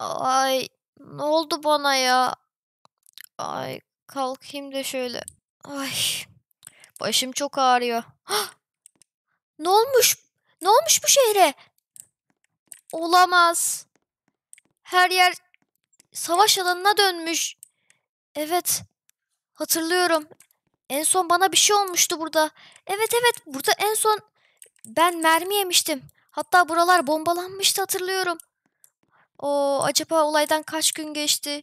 Ay ne oldu bana ya? Ay kalkayım da şöyle. Ay başım çok ağrıyor. Ne olmuş? Ne olmuş bu şehre? Olamaz. Her yer savaş alanına dönmüş. Evet. Hatırlıyorum. En son bana bir şey olmuştu burada. Evet evet burada en son ben mermi yemiştim. Hatta buralar bombalanmıştı hatırlıyorum. O acaba olaydan kaç gün geçti?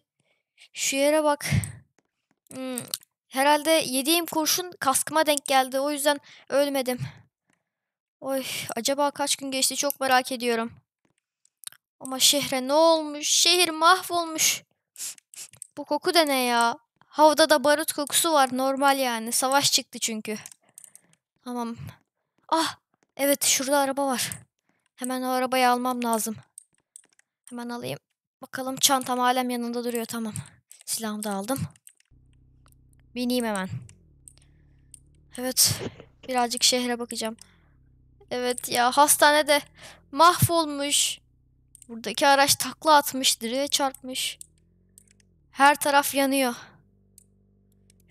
Şu yere bak. Hmm, herhalde yediğim kurşun kaskıma denk geldi. O yüzden ölmedim. Oy acaba kaç gün geçti çok merak ediyorum. Ama şehre ne olmuş? Şehir mahvolmuş. Bu koku da ne ya? Havada da barut kokusu var normal yani. Savaş çıktı çünkü. Tamam. Ah evet şurada araba var. Hemen o arabayı almam lazım. Hemen alayım. Bakalım çantam alem yanında duruyor. Tamam. Silahımı da aldım. Bineyim hemen. Evet. Birazcık şehre bakacağım. Evet ya hastanede mahvolmuş. Buradaki araç takla atmış, direğe çarpmış. Her taraf yanıyor.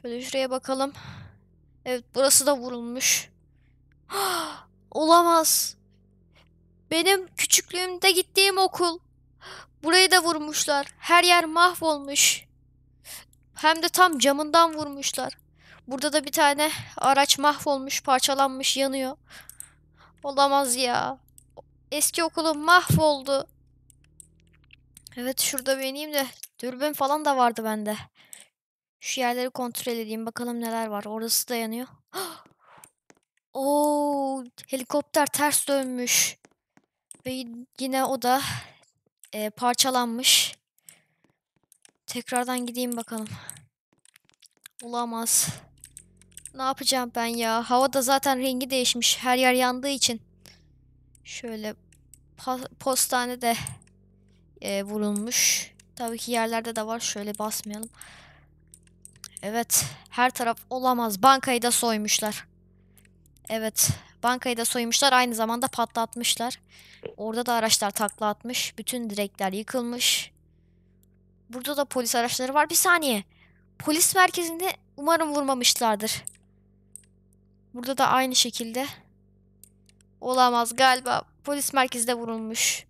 Şöyle şuraya bakalım. Evet burası da vurulmuş. Olamaz. Benim küçüklüğümde gittiğim okul. Burayı da vurmuşlar. Her yer mahvolmuş. Hem de tam camından vurmuşlar. Burada da bir tane araç mahvolmuş, parçalanmış, yanıyor. Olamaz ya. Eski okulum mahvoldu. Evet şurada benim de dürbün falan da vardı bende. Şu yerleri kontrol edeyim bakalım neler var. Orası da yanıyor. Oo, helikopter ters dönmüş. Ve yine o da e, parçalanmış. Tekrardan gideyim bakalım. Olamaz. Ne yapacağım ben ya? Hava da zaten rengi değişmiş. Her yer yandığı için. Şöyle postane de e, vurulmuş. Tabii ki yerlerde de var. Şöyle basmayalım. Evet. Her taraf olamaz. Bankayı da soymuşlar. Evet. Bankayı da soymuşlar. Aynı zamanda patlatmışlar. Orada da araçlar takla atmış. Bütün direkler yıkılmış. Burada da polis araçları var. Bir saniye. Polis merkezinde umarım vurmamışlardır. Burada da aynı şekilde. Olamaz galiba. Polis merkezde vurulmuş.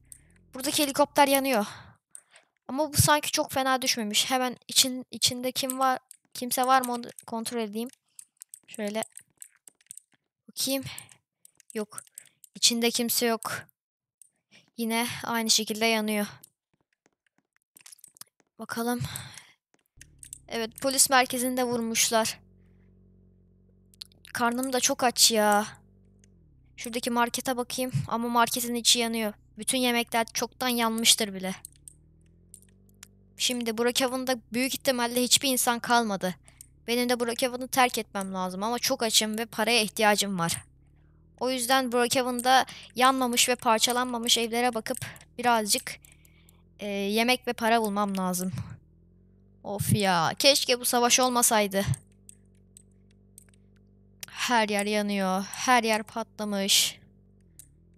Buradaki helikopter yanıyor. Ama bu sanki çok fena düşmemiş. Hemen için içinde kim var kimse var mı onu kontrol edeyim. Şöyle bakayım. Yok. İçinde kimse yok. Yine aynı şekilde yanıyor. Bakalım. Evet polis merkezinde vurmuşlar. Karnım da çok aç ya. Şuradaki markete bakayım ama marketin içi yanıyor. Bütün yemekler çoktan yanmıştır bile. Şimdi burak Brookhaven'da büyük ihtimalle hiçbir insan kalmadı. Benim de burak Brookhaven'ı terk etmem lazım ama çok açım ve paraya ihtiyacım var. O yüzden Brookhaven'da yanmamış ve parçalanmamış evlere bakıp birazcık e, yemek ve para bulmam lazım. Of ya. Keşke bu savaş olmasaydı. Her yer yanıyor. Her yer patlamış.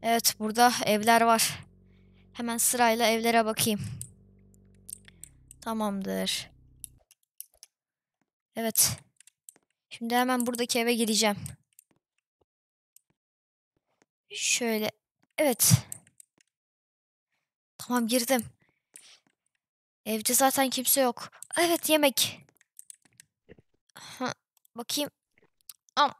Evet burada evler var. Hemen sırayla evlere bakayım. Tamamdır. Evet. Şimdi hemen buradaki eve gideceğim. Şöyle. Evet. Tamam girdim. Evde zaten kimse yok. Evet yemek. Ha, bakayım. Am.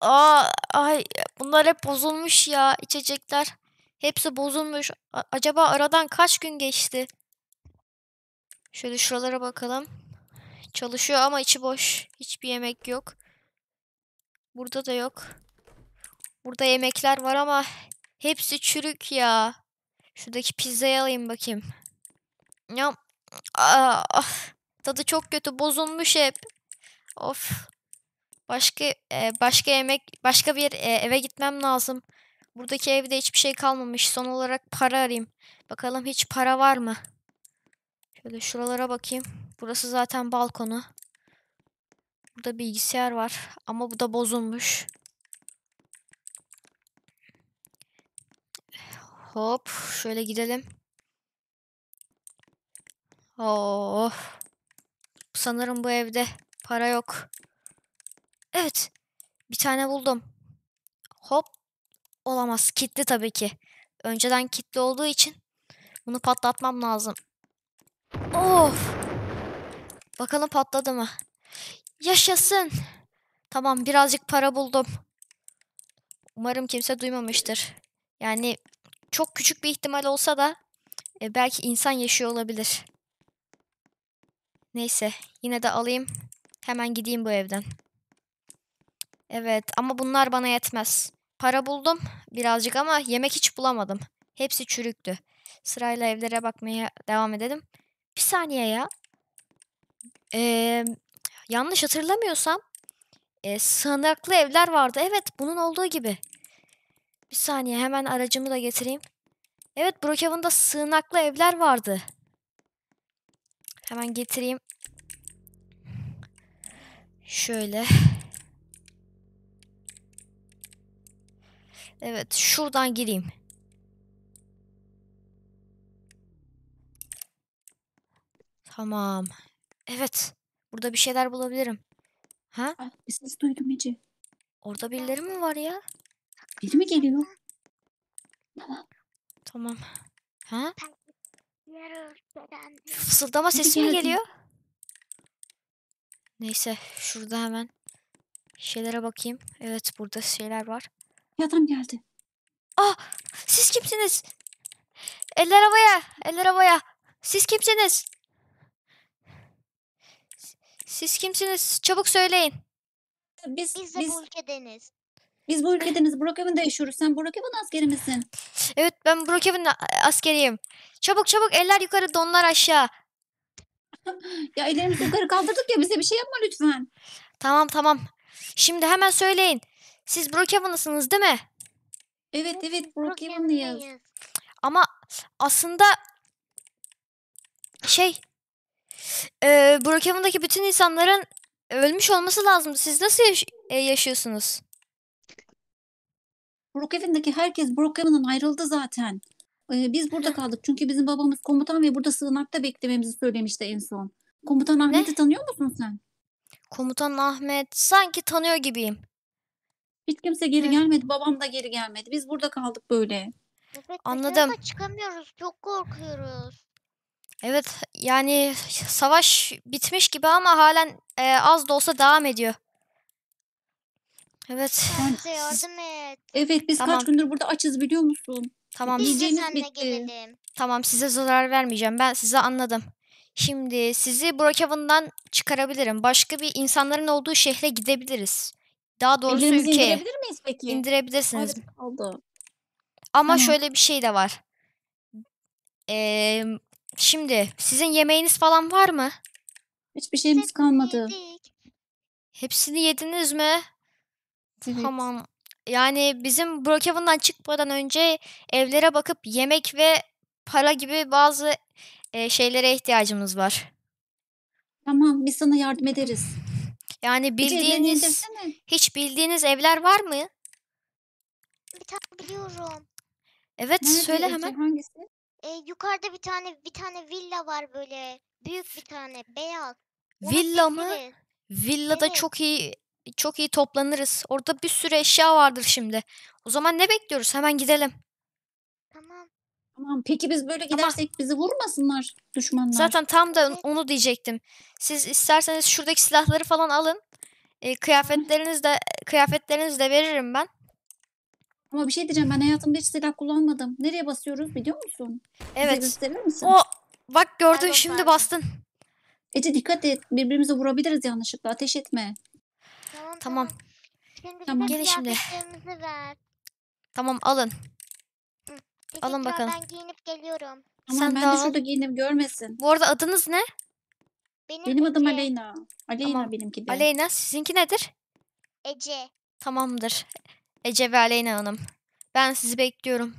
Aa, ay bunlar hep bozulmuş ya içecekler. Hepsi bozulmuş. A acaba aradan kaç gün geçti? Şöyle şuralara bakalım. Çalışıyor ama içi boş. Hiçbir yemek yok. Burada da yok. Burada yemekler var ama hepsi çürük ya. Şuradaki pizzayı alayım bakayım. Ya, ah, Tadı çok kötü bozulmuş hep. Of. Başka e, başka yemek başka bir e, eve gitmem lazım. Buradaki evde hiçbir şey kalmamış. Son olarak para arayayım. Bakalım hiç para var mı? Şöyle şuralara bakayım. Burası zaten balkonu. Burada bilgisayar var ama bu da bozulmuş. Hop şöyle gidelim. Oh. Sanırım bu evde para yok. Evet. Bir tane buldum. Hop. Olamaz. Kitli tabii ki. Önceden kitli olduğu için bunu patlatmam lazım. Of. Bakalım patladı mı? Yaşasın. Tamam birazcık para buldum. Umarım kimse duymamıştır. Yani çok küçük bir ihtimal olsa da e, belki insan yaşıyor olabilir. Neyse yine de alayım. Hemen gideyim bu evden. Evet ama bunlar bana yetmez. Para buldum birazcık ama yemek hiç bulamadım. Hepsi çürüktü. Sırayla evlere bakmaya devam edelim. Bir saniye ya. Ee, yanlış hatırlamıyorsam e, sığınaklı evler vardı. Evet bunun olduğu gibi. Bir saniye hemen aracımı da getireyim. Evet Brookhaven'da sığınaklı evler vardı. Hemen getireyim. Şöyle. Evet şuradan gireyim. Tamam. Evet. Burada bir şeyler bulabilirim. Ha? Ah, bir ses duydum Ece. Orada birileri mi var ya? Biri mi geliyor? Tamam. Tamam. Ha? Fısıldama sesi mi geliyor? Neyse şurada hemen şeylere bakayım. Evet burada şeyler var. Bir adam geldi. Ah siz kimsiniz? Eller havaya, eller havaya. Siz kimsiniz? Siz kimsiniz? Çabuk söyleyin. Biz, biz biz... bu ülkedeniz. Biz bu ülkedeniz. Brookhaven'da yaşıyoruz. Sen Brookhaven askeri misin? Evet ben Brookhaven askeriyim. Çabuk çabuk eller yukarı donlar aşağı. ya ellerimizi yukarı kaldırdık ya bize bir şey yapma lütfen. Tamam tamam. Şimdi hemen söyleyin. Siz Brookhaven'lısınız değil mi? Evet evet Brookhaven'lıyız. Ama aslında şey e, Brookhaven'daki bütün insanların ölmüş olması lazım. Siz nasıl yaş- e, yaşıyorsunuz? Brookhaven'daki herkes Brookhaven'dan ayrıldı zaten. Ee, biz burada kaldık çünkü bizim babamız komutan ve burada sığınakta beklememizi söylemişti en son. Komutan Ahmet'i tanıyor musun sen? Komutan Ahmet sanki tanıyor gibiyim. Hiç kimse geri Hı. gelmedi. Babam da geri gelmedi. Biz burada kaldık böyle. Evet, Anladım. dışarıda çıkamıyoruz. Çok korkuyoruz. Evet yani savaş bitmiş gibi ama halen e, az da olsa devam ediyor. Evet. Gamze yardım et. Evet biz Tamam. kaç gündür burada açız biliyor musun? Tamam. Biz de seninle bitti. gelelim. Tamam size zarar vermeyeceğim. Ben size anladım. Şimdi sizi Brookhaven'dan çıkarabilirim. Başka bir insanların olduğu şehre gidebiliriz. Daha doğrusu Ellerimizi ülkeye indirebilir miyiz peki? indirebilirsiniz. Hadi oldu. Ama Tamam. şöyle bir şey de var. Ee, şimdi sizin yemeğiniz falan var mı? Hiçbir şeyimiz kalmadı. Hepsini yediniz mi? Evet. Tamam. Yani bizim Brookhaven'dan çıkmadan önce evlere bakıp yemek ve para gibi bazı e, şeylere ihtiyacımız var. Tamam biz sana yardım ederiz. Yani bildiğiniz hiç bildiğiniz evler var mı? Bir tane biliyorum. Evet Nerede söyle evde, hemen. Hangisi? Ee, yukarıda bir tane bir tane villa var böyle büyük bir tane beyaz. Villa mı? Biliriz. Villada evet. çok iyi çok iyi toplanırız. Orada bir sürü eşya vardır şimdi. O zaman ne bekliyoruz? Hemen gidelim. Tamam. Tamam. Peki biz böyle Ama- gidersek bizi vurmasınlar düşmanlar. Zaten tam da onu diyecektim. Siz isterseniz şuradaki silahları falan alın. E, ee, kıyafetleriniz de kıyafetleriniz de veririm ben. Ama bir şey diyeceğim ben hayatımda hiç silah kullanmadım. Nereye basıyoruz biliyor musun? Evet. gösterir misin? O bak gördün şimdi bastın. Ece dikkat et birbirimize vurabiliriz yanlışlıkla ateş etme. Tamam. Tamam. Şimdi tamam. Gelin şimdi. Ver. Tamam alın. Hı, alın bakalım. Ben giyinip geliyorum. Tamam Sen ben de, de şurada giyinim görmesin. Bu arada adınız ne? Benim, benim adım Aleyna. Aleyna tamam. benimki de. Aleyna sizinki nedir? Ece. Tamamdır. Ece ve Aleyna Hanım. Ben sizi bekliyorum.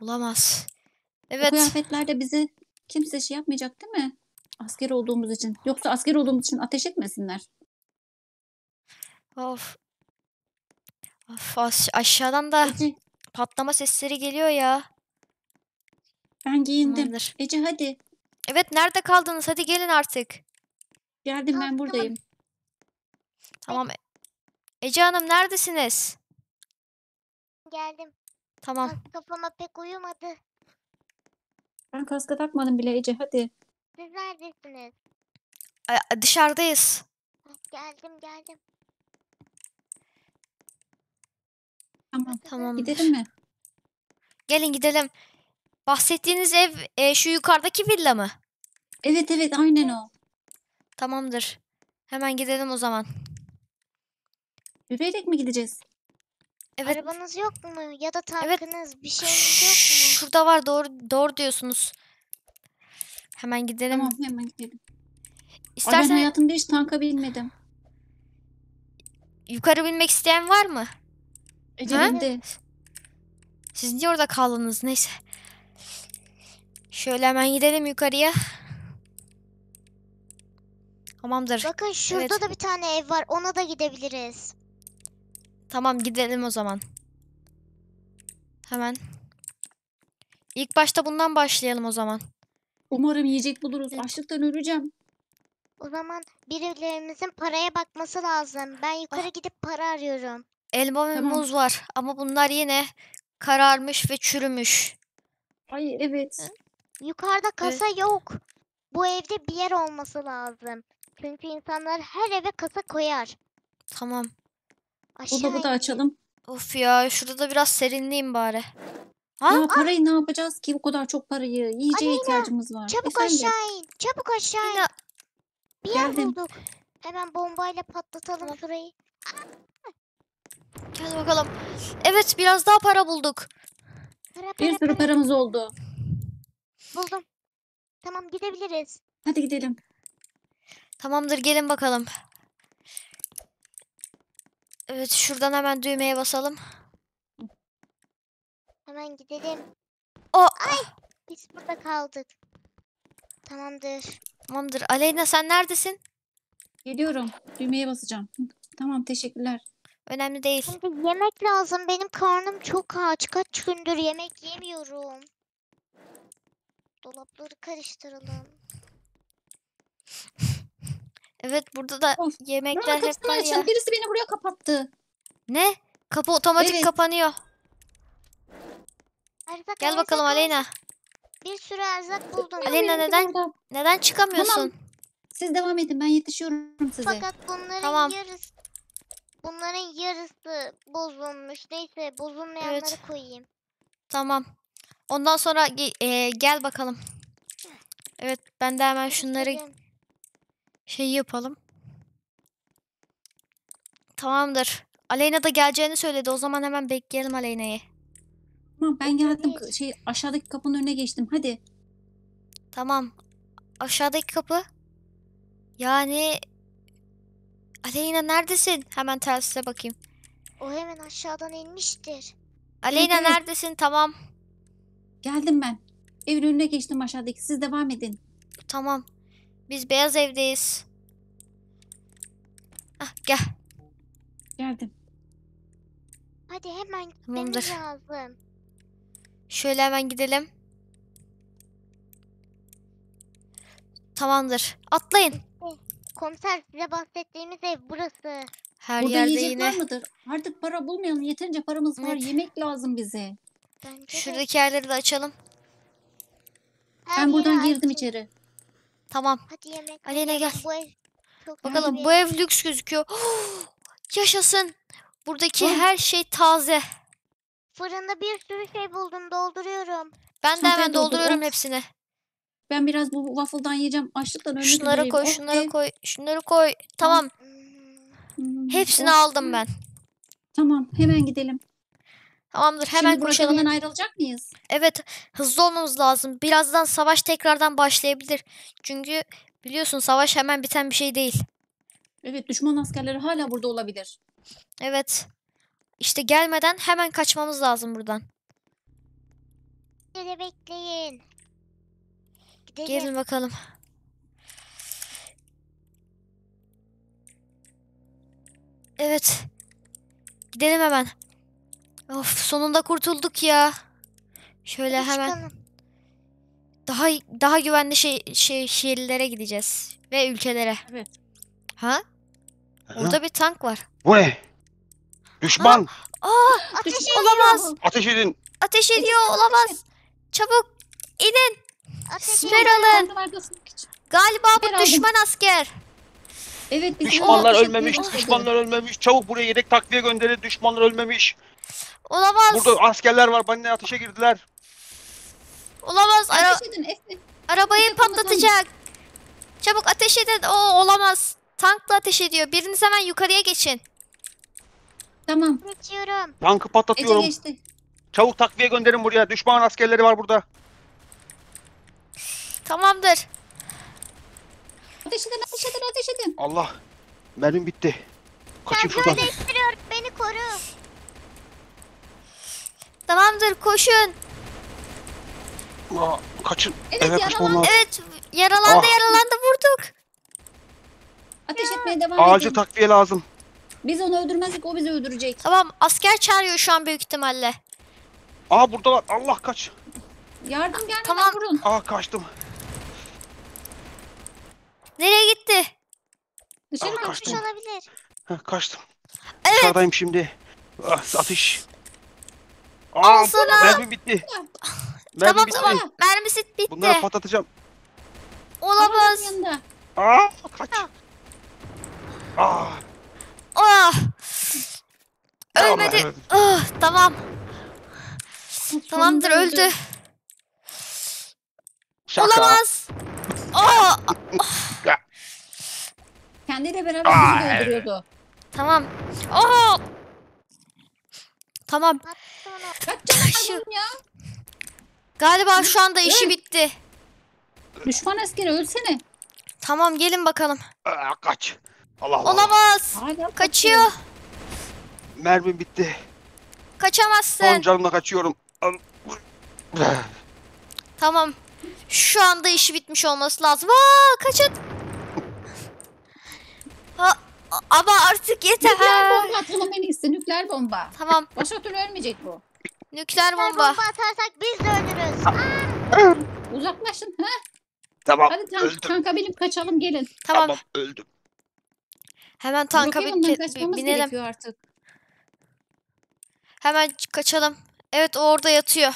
Olamaz. Evet. Bu kıyafetlerde bizi kimse şey yapmayacak değil mi? Asker olduğumuz için. Yoksa asker olduğumuz için ateş etmesinler. Of. Of aş aşağıdan da Ece. patlama sesleri geliyor ya. Ben giyindim. Tamamdır. Ece hadi. Evet nerede kaldınız? Hadi gelin artık. Geldim tamam, ben buradayım. Tamam. tamam. Ece Hanım neredesiniz? Geldim. Tamam. Kafama pek uyumadı. Ben kaska takmadım bile Ece hadi. Siz neredesiniz? dışarıdayız. Geldim geldim. Tamam. Tamam. Gidelim mi? Gelin gidelim. Bahsettiğiniz ev e, şu yukarıdaki villa mı? Evet evet aynen o. Tamamdır. Hemen gidelim o zaman. Yürüyerek mi gideceğiz? Evet. Arabanız yok mu? Ya da tankınız evet. bir şey yok mu? Şurada var doğru, doğru diyorsunuz. Hemen gidelim. Tamam hemen gidelim. İstersen... Ay ben hayatımda hiç tanka binmedim. Yukarı binmek isteyen var mı? Ece'nin Siz niye orada kaldınız? Neyse. Şöyle hemen gidelim yukarıya. Tamamdır. Bakın şurada evet. da bir tane ev var. Ona da gidebiliriz. Tamam gidelim o zaman. Hemen. İlk başta bundan başlayalım o zaman. Umarım yiyecek buluruz. Evet. Açlıktan öleceğim. O zaman birilerimizin paraya bakması lazım. Ben yukarı ah. gidip para arıyorum. Elma ve Tamam. muz var ama bunlar yine kararmış ve çürümüş. Ay evet. Yukarıda kasa yok. Bu evde bir yer olması lazım. Çünkü insanlar her eve kasa koyar. Tamam. Aşağı Dolabı da açalım. Of ya şurada biraz serinleyeyim bari. Ha? Ya parayı ne yapacağız ki bu kadar çok parayı? Yiyeceğe Aleyna, ihtiyacımız var. Çabuk Efendim? aşağı in. Çabuk aşağı in. Bir yer Geldim. bulduk. Hemen bombayla patlatalım şurayı. Hadi bakalım. Evet biraz daha para bulduk. Para, para, Bir sürü para. paramız oldu. Buldum. Tamam gidebiliriz. Hadi gidelim. Tamamdır gelin bakalım. Evet şuradan hemen düğmeye basalım. Hemen gidelim. O ay biz burada kaldık. Tamamdır. Tamamdır. Aleyna sen neredesin? Geliyorum. Düğmeye basacağım. Tamam teşekkürler. Önemli değil. Şimdi yemek lazım. Benim karnım çok aç. Kaç gündür yemek yemiyorum. Dolapları karıştıralım. evet burada da yemekler hep var ya. Birisi beni buraya kapattı. Ne? Kapı otomatik Evet. kapanıyor. Erzak, Gel bakalım Aleyna. Bir sürü erzak buldum. Aleyna neden Neden çıkamıyorsun? Siz devam edin ben yetişiyorum size. Fakat bunların Tamam. yarısı bunların yarısı bozulmuş. Neyse bozulmayanları evet. koyayım. Tamam. Ondan sonra e, gel bakalım. Evet ben de hemen şunları şey yapalım. Tamamdır. Aleyna da geleceğini söyledi. O zaman hemen bekleyelim Aleyna'yı. Tamam ben geldim. Şey aşağıdaki kapının önüne geçtim. Hadi. Tamam. Aşağıdaki kapı. Yani Aleyna neredesin? Hemen telsize bakayım. O hemen aşağıdan inmiştir. Aleyna neredesin? Tamam. Geldim ben. Evin önüne geçtim aşağıdaki. Siz devam edin. Tamam. Biz beyaz evdeyiz. Ah gel. Geldim. Hadi hemen Tamamdır. gitmemiz lazım. Şöyle hemen gidelim. Tamamdır. Atlayın. Komiser size bahsettiğimiz ev burası. Her Burada yerde yiyecek yine var mıdır? Artık para bulmayalım. Yeterince paramız var. Evet. Yemek lazım bize. Bence de. şuradaki yerleri de açalım. Her ben buradan girdim açın. içeri. Tamam. Hadi yemek. Aleyna gel. Bu ev çok Bakalım bu ev lüks gözüküyor. Yaşasın. Buradaki Oy. her şey taze. Fırında bir sürü şey buldum dolduruyorum. Ben de Sen hemen dolduruyorum of. hepsini. Ben biraz bu waffle'dan yiyeceğim. Açlıktan ölürüm. Şunları koy, oh, şunları ev. koy, şunları koy. Tamam. Hmm, Hepsini olsun. aldım ben. Tamam, hemen gidelim. Tamamdır, hemen koşalım. ayrılacak mıyız? Evet, hızlı olmamız lazım. Birazdan savaş tekrardan başlayabilir. Çünkü biliyorsun savaş hemen biten bir şey değil. Evet, düşman askerleri hala burada olabilir. Evet. İşte gelmeden hemen kaçmamız lazım buradan. Beni bekleyin. Gel, Gelin gel. bakalım. Evet. Gidelim hemen. Of sonunda kurtulduk ya. Şöyle Hadi hemen. Çıkalım. Daha daha güvenli şey, şey şehirlere gideceğiz ve ülkelere. Evet. Ha? Aha. Orada bir tank var. Bu ne? Düşman. Aa, aa ateş, olamaz. Ateş edin. Ateş ediyor olamaz. Çabuk inin. Siper alın. Galiba bu düşman asker. Evet bizim Düşmanlar ölmemiş, düşmanlar, ölmemiş. Çabuk buraya yedek takviye gönderin. Düşmanlar ölmemiş. Olamaz. Burada askerler var. Bana ateşe girdiler. Olamaz. Ara Arabayı patlatacak. Çabuk ateş edin. O olamaz. Tankla ateş ediyor. Biriniz hemen yukarıya geçin. Tamam. Geçiyorum. Tankı patlatıyorum. Ece geçti. Çabuk takviye gönderin buraya. Düşman askerleri var burada. Tamamdır. Ateş edin, ateş edin, ateş edin. Allah. Mermim bitti. Kaçayım şuradan. değiştiriyor. Beni koru. Tamamdır koşun. Aa, kaçın. Evet, Eve kaçmam yaralan- Evet yaralandı Ah. yaralandı vurduk. Ateş etmeye devam Acil edin. takviye lazım. Biz onu öldürmezsek o bizi öldürecek. Tamam asker çağırıyor şu an büyük ihtimalle. Aa buradalar. Allah kaç. Yardım gelmeden Tamam. vurun. Aa kaçtım. Nereye gitti? Dışarı kaçtım. Kaçmış olabilir. Heh, kaçtım. Evet. Dışarıdayım şimdi. Ah, atış. Aa, sana. lan. mermi bitti. Mermi tamam bitti. tamam. Mermisi bitti. Bunları patlatacağım. Olamaz. Arabanın Aa, kaç. Aa, Oh. Ah. Ah. Tamam, Ölmedi. Ah, tamam. Tamamdır öldü. şaka. Olamaz. Aa! Kendiyle beraber Aa, bizi öldürüyordu. Tamam. Aa! Tamam. Kaç canı ya? Galiba şu anda işi bitti. Düşman askeri ölsene. Tamam gelin bakalım. Aa, kaç. Allah Allah. Olamaz. Hala Kaçıyor. Mermim bitti. Son Kaçamazsın. canımla kaçıyorum. Tamam. Şu anda işi bitmiş olması lazım. Aa kaçın. ha, ama artık yeter. Nükleer bomba atalım en iyisi. Nükleer bomba. Tamam. Başka ölmeyecek bu. Nükleer bomba. Nükleer bomba atarsak biz de ölürüz. Uzaklaşın. Ha? Tamam Hadi tank, öldüm. tanka binip kaçalım gelin. Tamam. tamam öldüm. Hemen tanka bin, binelim. artık. Hemen kaçalım. Evet orada yatıyor.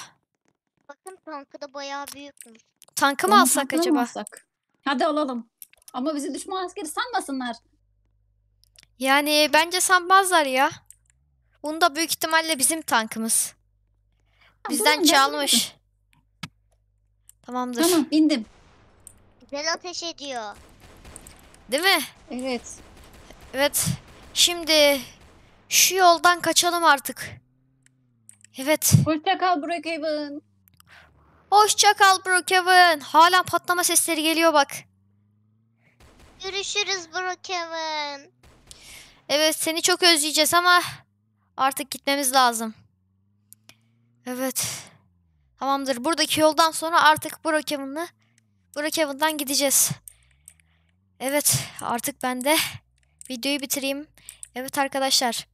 Bakın tankı da bayağı büyükmüş. Tankı mı alsak tankını acaba? alsak? Hadi alalım. Ama bizi düşman askeri sanmasınlar. Yani bence sanmazlar ya. Bunda büyük ihtimalle bizim tankımız. Bizden durun, çalmış. Tamamdır. Tamam indim. Güzel ateş ediyor. Değil mi? Evet. Evet. Şimdi şu yoldan kaçalım artık. Evet. Hoşça kal Brookhaven. Hoşça kal Brookhaven. Hala patlama sesleri geliyor bak. Görüşürüz Brookhaven. Evet seni çok özleyeceğiz ama artık gitmemiz lazım. Evet. Tamamdır. Buradaki yoldan sonra artık Brookhaven'ı Brookhaven'dan gideceğiz. Evet artık ben de videoyu bitireyim. Evet arkadaşlar.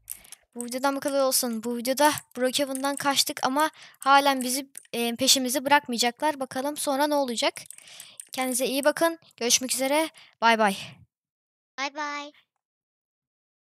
Bu videodan bu kadar olsun. Bu videoda Brookhaven'dan kaçtık ama halen bizi e, peşimizi bırakmayacaklar. Bakalım sonra ne olacak. Kendinize iyi bakın. Görüşmek üzere. Bay bay. Bay bay.